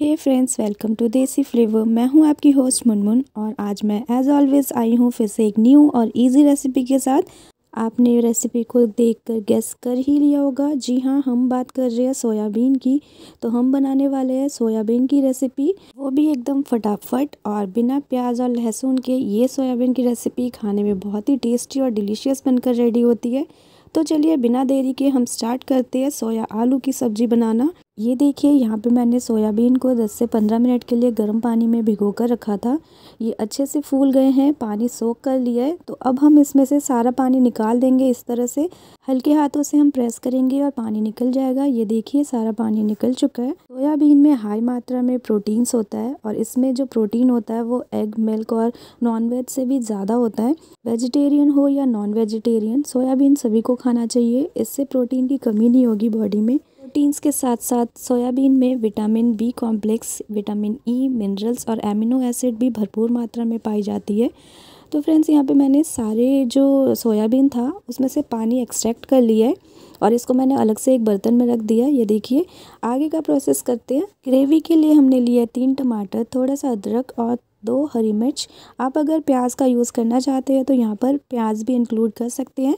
hey friends welcome to Desi flavour मैं हूं आपकी होस्ट मुनमुन और आज मैं एज़ ऑलवेज़ आई हूं फिर से एक न्यू और इजी रेसिपी के साथ आपने रेसिपी को देखकर गेस कर ही लिया होगा जी हाँ हम बात कर रहे हैं सोयाबीन की तो हम बनाने वाले हैं सोयाबीन की रेसिपी वो भी एकदम फटाफट और बिना प्याज और लहसुन के ये सोयाबीन की रेसिपी खाने में बहुत ही टेस्टी और डिलीशियस बनकर रेडी होती है तो चलिए बिना देरी के हम स्टार्ट करते हैं सोया आलू की सब्ज़ी बनाना ये देखिए यहाँ पे मैंने सोयाबीन को 10 से 15 मिनट के लिए गर्म पानी में भिगो कर रखा था ये अच्छे से फूल गए हैं पानी सोख कर लिया है तो अब हम इसमें से सारा पानी निकाल देंगे इस तरह से हल्के हाथों से हम प्रेस करेंगे और पानी निकल जाएगा ये देखिए सारा पानी निकल चुका है सोयाबीन में हाई मात्रा में प्रोटीन्स होता है और इसमें जो प्रोटीन होता है वो एग मिल्क और वेज से भी ज़्यादा होता है वेजिटेरियन हो या नॉन वेजिटेरियन सोयाबीन सभी को खाना चाहिए इससे प्रोटीन की कमी नहीं होगी बॉडी में प्रोटीन्स के साथ साथ सोयाबीन में vitamin B complex vitamin E minerals और एमिनो एसिड भी भरपूर मात्रा में पाई जाती है तो फ्रेंड्स यहाँ पे मैंने सारे जो सोयाबीन था उसमें से पानी एक्सट्रैक्ट कर लिया है और इसको मैंने अलग से एक बर्तन में रख दिया ये देखिए आगे का प्रोसेस करते हैं ग्रेवी के लिए हमने लिया तीन टमाटर थोड़ा सा अदरक और दो हरी मिर्च आप अगर प्याज का यूज़ करना चाहते हैं तो यहाँ पर प्याज भी इंक्लूड कर सकते हैं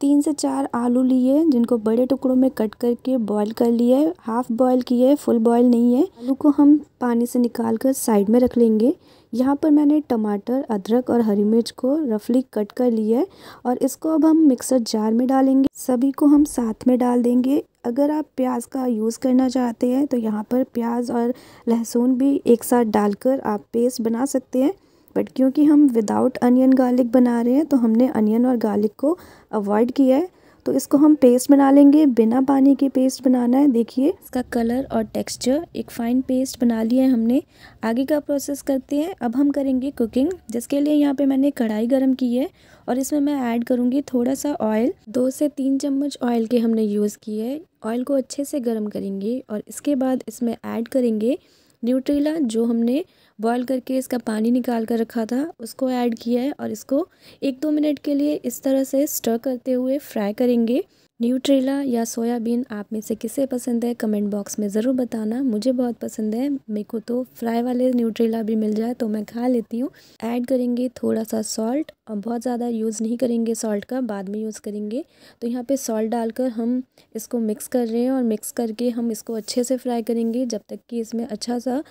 तीन से चार आलू लिए जिनको बड़े टुकड़ों में कट करके बॉईल कर लिए हाफ बॉईल किए फुल बॉईल नहीं है आलू को हम पानी से निकाल कर साइड में रख लेंगे यहाँ पर मैंने टमाटर अदरक और हरी मिर्च को रफली कट कर लिया है और इसको अब हम मिक्सर जार में डालेंगे सभी को हम साथ में डाल देंगे अगर आप प्याज का यूज़ करना चाहते हैं तो यहाँ पर प्याज और लहसुन भी एक साथ डालकर आप पेस्ट बना सकते हैं बट क्योंकि हम विदाउट अनियन गार्लिक बना रहे हैं तो हमने अनियन और गार्लिक को अवॉइड किया है तो इसको हम पेस्ट बना लेंगे बिना पानी के पेस्ट बनाना है देखिए इसका कलर और टेक्सचर एक फाइन पेस्ट बना लिया है हमने आगे का प्रोसेस करते हैं अब हम करेंगे कुकिंग जिसके लिए यहाँ पे मैंने कढ़ाई गर्म की है और इसमें मैं ऐड करूँगी थोड़ा सा ऑयल दो से तीन चम्मच ऑयल के हमने यूज़ किए है ऑयल को अच्छे से गर्म करेंगे और इसके बाद इसमें ऐड करेंगे न्यूट्रीला जो हमने बॉयल करके इसका पानी निकाल कर रखा था उसको ऐड किया है और इसको एक दो मिनट के लिए इस तरह से स्टर करते हुए फ्राई करेंगे न्यूट्रेला या सोयाबीन आप में से किसे पसंद है कमेंट बॉक्स में ज़रूर बताना मुझे बहुत पसंद है मेरे को तो फ्राई वाले न्यूट्रेला भी मिल जाए तो मैं खा लेती हूँ ऐड करेंगे थोड़ा सा सॉल्ट और बहुत ज़्यादा यूज़ नहीं करेंगे सॉल्ट का बाद में यूज़ करेंगे तो यहाँ पे सॉल्ट डालकर हम इसको मिक्स कर रहे हैं और मिक्स करके हम इसको अच्छे से फ्राई करेंगे जब तक कि इसमें अच्छा सा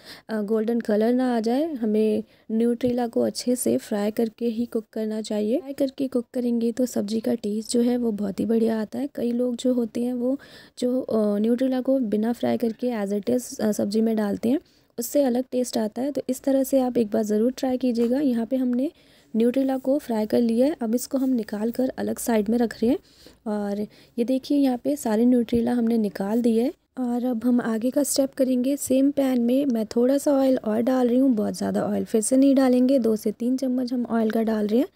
गोल्डन कलर ना आ जाए हमें न्यूट्रेला को अच्छे से फ्राई करके ही कुक करना चाहिए फ्राई करके कुक करेंगे तो सब्ज़ी का टेस्ट जो है वो बहुत ही बढ़िया आता है कई लोग जो होते हैं वो जो न्यूट्रेला को बिना फ्राई करके एज इट इज़ सब्ज़ी में डालते हैं उससे अलग टेस्ट आता है तो इस तरह से आप एक बार ज़रूर ट्राई कीजिएगा यहाँ पे हमने न्यूट्रेला को फ्राई कर लिया है अब इसको हम निकाल कर अलग साइड में रख रहे हैं और ये देखिए यहाँ पे सारे न्यूट्रेला हमने निकाल दिए और अब हम आगे का स्टेप करेंगे सेम पैन में मैं थोड़ा सा ऑयल और डाल रही हूँ बहुत ज़्यादा ऑयल फिर से नहीं डालेंगे दो से तीन चम्मच हम ऑयल का डाल रहे हैं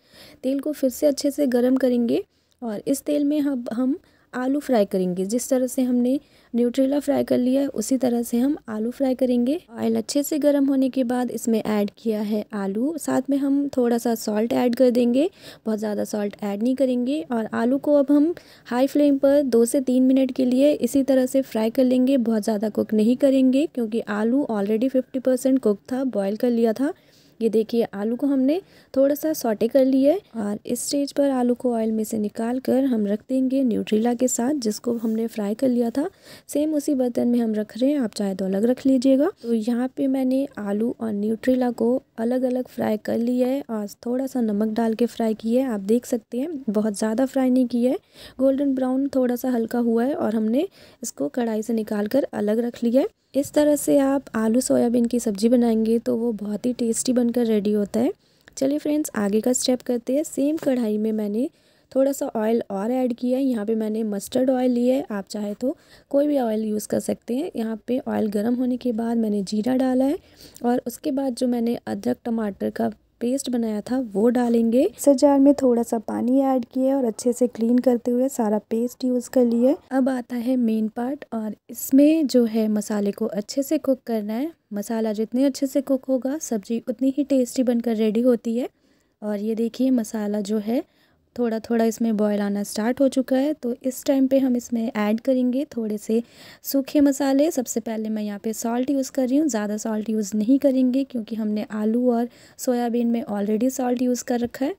तेल को फिर से अच्छे से गर्म करेंगे और इस तेल में हम हम आलू फ्राई करेंगे जिस तरह से हमने न्यूट्रेला फ्राई कर लिया है उसी तरह से हम आलू फ्राई करेंगे ऑयल अच्छे से गर्म होने के बाद इसमें ऐड किया है आलू साथ में हम थोड़ा सा सॉल्ट ऐड कर देंगे बहुत ज़्यादा सॉल्ट ऐड नहीं करेंगे और आलू को अब हम हाई फ्लेम पर दो से तीन मिनट के लिए इसी तरह से फ्राई कर लेंगे बहुत ज़्यादा कुक नहीं करेंगे क्योंकि आलू ऑलरेडी फिफ्टी कुक था बॉयल कर लिया था ये देखिए आलू को हमने थोड़ा सा सॉटे कर लिया है और इस स्टेज पर आलू को ऑयल में से निकाल कर हम रख देंगे न्यूट्रीला के साथ जिसको हमने फ्राई कर लिया था सेम उसी बर्तन में हम रख रहे हैं आप चाहे तो अलग रख लीजिएगा तो यहाँ पे मैंने आलू और न्यूट्रीला को अलग अलग फ्राई कर लिया है और थोड़ा सा नमक डाल के फ्राई किया है आप देख सकते हैं बहुत ज़्यादा फ्राई नहीं किया है गोल्डन ब्राउन थोड़ा सा हल्का हुआ है और हमने इसको कढ़ाई से निकाल कर अलग रख लिया है इस तरह से आप आलू सोयाबीन की सब्जी बनाएंगे तो वो बहुत ही टेस्टी बन बनकर रेडी होता है चलिए फ्रेंड्स आगे का स्टेप करते हैं सेम कढ़ाई में मैंने थोड़ा सा ऑयल और ऐड किया है यहाँ पे मैंने मस्टर्ड ऑयल लिया है आप चाहे तो कोई भी ऑयल यूज़ कर सकते हैं यहाँ पे ऑयल गर्म होने के बाद मैंने जीरा डाला है और उसके बाद जो मैंने अदरक टमाटर का पेस्ट बनाया था वो डालेंगे मिक्सर जार में थोड़ा सा पानी ऐड किया और अच्छे से क्लीन करते हुए सारा पेस्ट यूज़ कर लिए अब आता है मेन पार्ट और इसमें जो है मसाले को अच्छे से कुक करना है मसाला जितने अच्छे से कुक होगा सब्जी उतनी ही टेस्टी बनकर रेडी होती है और ये देखिए मसाला जो है थोड़ा थोड़ा इसमें बॉयल आना स्टार्ट हो चुका है तो इस टाइम पे हम इसमें ऐड करेंगे थोड़े से सूखे मसाले सबसे पहले मैं यहाँ पे सॉल्ट यूज़ कर रही हूँ ज़्यादा सॉल्ट यूज़ नहीं करेंगे क्योंकि हमने आलू और सोयाबीन में ऑलरेडी सॉल्ट यूज़ कर रखा है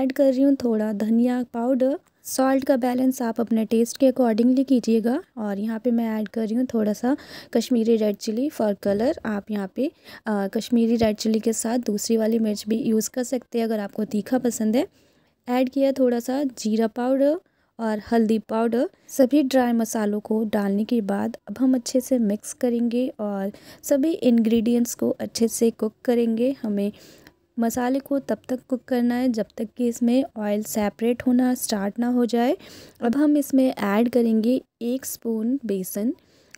ऐड कर रही हूँ थोड़ा धनिया पाउडर सॉल्ट का बैलेंस आप अपने टेस्ट के अकॉर्डिंगली कीजिएगा और यहाँ पे मैं ऐड कर रही हूँ थोड़ा सा Kashmiri red chilli for colour आप यहाँ पे आ, कश्मीरी रेड चिली के साथ दूसरी वाली मिर्च भी यूज़ कर सकते हैं अगर आपको तीखा पसंद है ऐड किया थोड़ा सा जीरा पाउडर और हल्दी पाउडर सभी ड्राई मसालों को डालने के बाद अब हम अच्छे से मिक्स करेंगे और सभी इंग्रेडिएंट्स को अच्छे से कुक करेंगे हमें मसाले को तब तक कुक करना है जब तक कि इसमें ऑयल सेपरेट होना स्टार्ट ना हो जाए अब हम इसमें ऐड करेंगे एक स्पून बेसन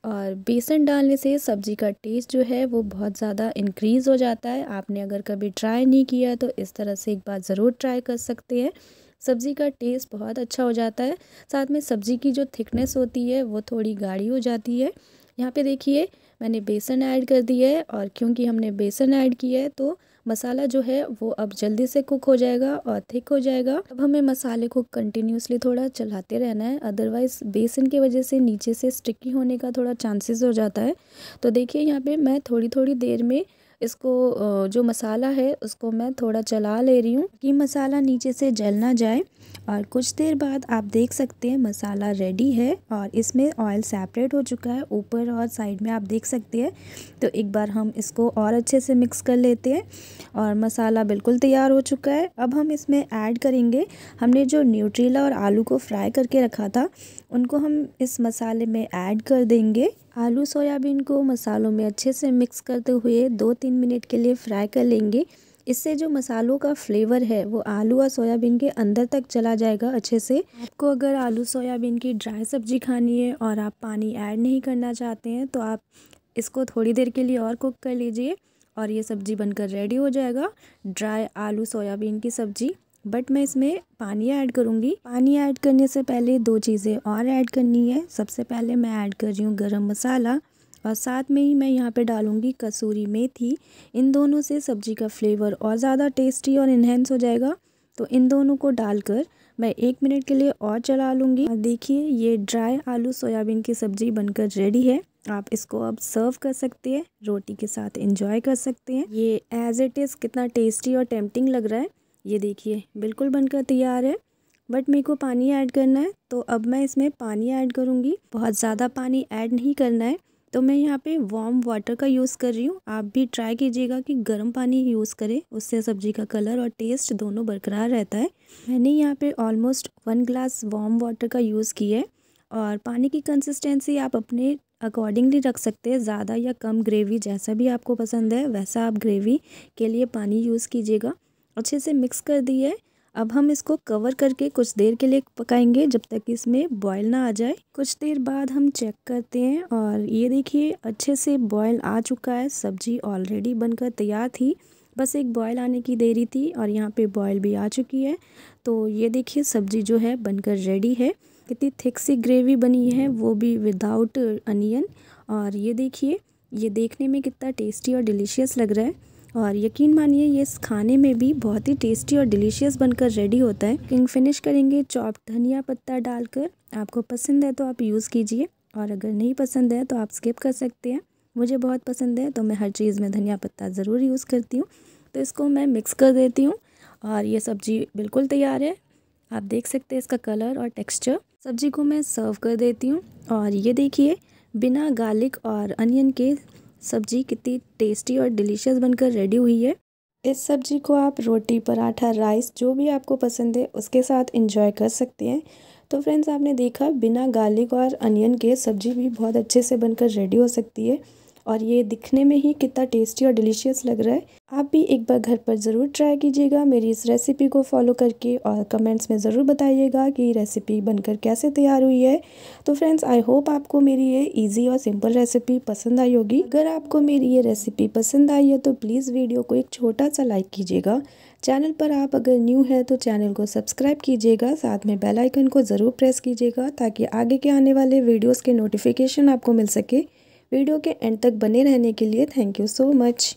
और बेसन डालने से सब्ज़ी का टेस्ट जो है वो बहुत ज़्यादा इंक्रीज़ हो जाता है आपने अगर कभी ट्राई नहीं किया तो इस तरह से एक बार ज़रूर ट्राई कर सकते हैं सब्ज़ी का टेस्ट बहुत अच्छा हो जाता है साथ में सब्ज़ी की जो थिकनेस होती है वो थोड़ी गाढ़ी हो जाती है यहाँ पे देखिए मैंने बेसन ऐड कर दिया है और क्योंकि हमने बेसन ऐड किया है तो मसाला जो है वो अब जल्दी से कुक हो जाएगा और थिक हो जाएगा अब हमें मसाले को कंटिन्यूसली थोड़ा चलाते रहना है अदरवाइज़ बेसन की वजह से नीचे से स्टिकी होने का थोड़ा चांसेस हो जाता है तो देखिए यहाँ पर मैं थोड़ी थोड़ी देर में इसको जो मसाला है उसको मैं थोड़ा चला ले रही हूँ कि मसाला नीचे से जल ना जाए और कुछ देर बाद आप देख सकते हैं मसाला रेडी है और इसमें ऑयल सेपरेट हो चुका है ऊपर और साइड में आप देख सकते हैं तो एक बार हम इसको और अच्छे से मिक्स कर लेते हैं और मसाला बिल्कुल तैयार हो चुका है अब हम इसमें ऐड करेंगे हमने जो न्यूट्रीला और आलू को फ्राई करके रखा था उनको हम इस मसाले में ऐड कर देंगे आलू सोयाबीन को मसालों में अच्छे से मिक्स करते हुए दो तीन मिनट के लिए फ्राई कर लेंगे इससे जो मसालों का फ्लेवर है वो आलू और सोयाबीन के अंदर तक चला जाएगा अच्छे से आपको अगर आलू सोयाबीन की ड्राई सब्जी खानी है और आप पानी ऐड नहीं करना चाहते हैं तो आप इसको थोड़ी देर के लिए और कुक कर लीजिए और ये सब्ज़ी बनकर रेडी हो जाएगा ड्राई आलू सोयाबीन की सब्ज़ी बट मैं इसमें पानी ऐड करूँगी पानी ऐड करने से पहले दो चीज़ें और ऐड करनी है सबसे पहले मैं ऐड कर रही हूँ गरम मसाला और साथ में ही मैं यहाँ पे डालूँगी कसूरी मेथी इन दोनों से सब्ज़ी का फ्लेवर और ज़्यादा टेस्टी और इन्हेंस हो जाएगा तो इन दोनों को डालकर मैं एक मिनट के लिए और चला लूँगी देखिए ये ड्राई आलू सोयाबीन की सब्ज़ी बनकर रेडी है आप इसको अब सर्व कर सकते हैं रोटी के साथ इंजॉय कर सकते हैं ये एज इट इज़ कितना टेस्टी और टेम्पटिंग लग रहा है ये देखिए बिल्कुल बनकर तैयार है बट मेरे को पानी ऐड करना है तो अब मैं इसमें पानी ऐड करूँगी बहुत ज़्यादा पानी ऐड नहीं करना है तो मैं यहाँ पे वार्म वाटर का यूज़ कर रही हूँ आप भी ट्राई कीजिएगा कि गर्म पानी यूज़ करें उससे सब्जी का कलर और टेस्ट दोनों बरकरार रहता है मैंने यहाँ पे almost one glass warm water का यूज़ किया है और पानी की कंसिस्टेंसी आप अपने अकॉर्डिंगली रख सकते हैं ज़्यादा या कम ग्रेवी जैसा भी आपको पसंद है वैसा आप ग्रेवी के लिए पानी यूज़ कीजिएगा अच्छे से मिक्स कर दी है अब हम इसको कवर करके कुछ देर के लिए पकाएंगे जब तक इसमें बॉयल ना आ जाए कुछ देर बाद हम चेक करते हैं और ये देखिए अच्छे से बॉयल आ चुका है सब्जी ऑलरेडी बनकर तैयार थी बस एक बॉयल आने की देरी थी और यहाँ पे बॉयल भी आ चुकी है तो ये देखिए सब्जी जो है बनकर रेडी है कितनी थिक सी ग्रेवी बनी है वो भी विदाउट अनियन और ये देखिए ये देखने में कितना टेस्टी और डिलीशियस लग रहा है और यकीन मानिए ये इस खाने में भी बहुत ही टेस्टी और डिलीशियस बनकर रेडी होता है किंग फिनिश करेंगे चॉप धनिया पत्ता डालकर आपको पसंद है तो आप यूज़ कीजिए और अगर नहीं पसंद है तो आप स्किप कर सकते हैं मुझे बहुत पसंद है तो मैं हर चीज़ में धनिया पत्ता ज़रूर यूज़ करती हूँ तो इसको मैं मिक्स कर देती हूँ और ये सब्ज़ी बिल्कुल तैयार है आप देख सकते हैं इसका कलर और टेक्सचर सब्ज़ी को मैं सर्व कर देती हूँ और ये देखिए बिना गार्लिक और अनियन के सब्जी कितनी टेस्टी और डिलीशियस बनकर रेडी हुई है इस सब्जी को आप रोटी पराठा राइस जो भी आपको पसंद है उसके साथ इंजॉय कर सकते हैं तो फ्रेंड्स आपने देखा बिना गार्लिक और अनियन के सब्जी भी बहुत अच्छे से बनकर रेडी हो सकती है और ये दिखने में ही कितना टेस्टी और डिलीशियस लग रहा है आप भी एक बार घर पर ज़रूर ट्राई कीजिएगा मेरी इस रेसिपी को फॉलो करके और कमेंट्स में ज़रूर बताइएगा कि रेसिपी बनकर कैसे तैयार हुई है तो फ्रेंड्स आई होप आपको मेरी ये इजी और सिंपल रेसिपी पसंद आई होगी अगर आपको मेरी ये रेसिपी पसंद आई है तो प्लीज़ वीडियो को एक छोटा सा लाइक कीजिएगा चैनल पर आप अगर न्यू है तो चैनल को सब्सक्राइब कीजिएगा साथ में बेलाइकन को ज़रूर प्रेस कीजिएगा ताकि आगे के आने वाले वीडियोज़ के नोटिफिकेशन आपको मिल सके वीडियो के एंड तक बने रहने के लिए थैंक यू सो मच